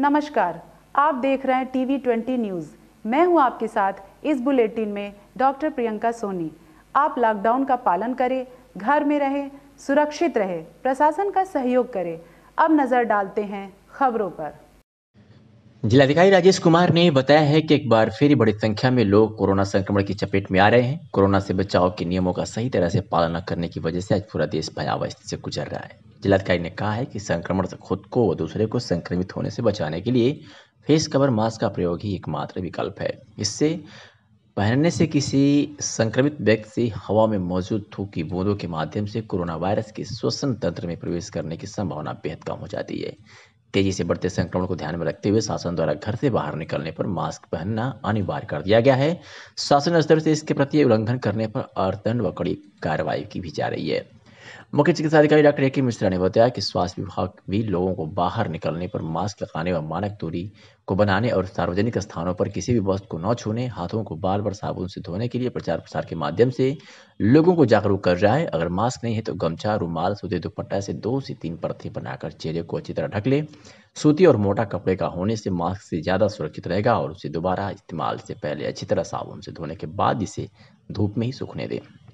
नमस्कार आप देख रहे हैं टीवी 20 न्यूज़ मैं हूं आपके साथ इस बुलेटिन में डॉक्टर प्रियंका सोनी आप लॉकडाउन का पालन करें घर में रहें सुरक्षित रहें प्रशासन का सहयोग करें अब नज़र डालते हैं खबरों पर जिलाधिकारी राजेश कुमार ने बताया है कि एक बार फिर बड़ी संख्या में लोग कोरोना संक्रमण की चपेट में आ रहे हैं कोरोना से बचाव के नियमों का सही तरह से पालन न करने की वजह से आज पूरा देश भयावह स्थिति से गुजर रहा है जिलाधिकारी ने कहा है कि संक्रमण से खुद को व दूसरे को संक्रमित होने से बचाने के लिए फेस कवर मास्क का प्रयोग ही एकमात्र विकल्प है इससे पहनने से किसी संक्रमित व्यक्ति से हवा में मौजूद थूक की बूंदों के माध्यम से कोरोना वायरस के श्वसन तंत्र में प्रवेश करने की संभावना बेहद कम हो जाती है तेजी से बढ़ते संक्रमण को ध्यान में रखते हुए शासन द्वारा घर से बाहर निकलने पर मास्क पहनना अनिवार्य कर दिया गया है शासन स्तर से इसके प्रति उल्लंघन करने पर अर्थदंड व कड़ी कार्रवाई की भी जा रही है मुख्य चिकित्सा अधिकारी डॉक्टर ए के मिश्रा ने बताया कि स्वास्थ्य विभाग भी लोगों को बाहर निकलने पर मास्क लगाने व मानक दूरी को बनाने और सार्वजनिक स्थानों पर किसी भी वस्तु को न छूने हाथों को बार बार साबुन से धोने के लिए प्रचार प्रसार के माध्यम से लोगों को जागरूक कर रहा है अगर मास्क नहीं है तो गमछा रुमाल सूती दुपट्टा से दो से तीन परतें बनाकर चेहरे को अच्छी तरह ढक ले सूती और मोटा कपड़े का होने से मास्क से ज़्यादा सुरक्षित रहेगा और उसे दोबारा इस्तेमाल से पहले अच्छी तरह साबुन से धोने के बाद इसे धूप में ही सूखने दें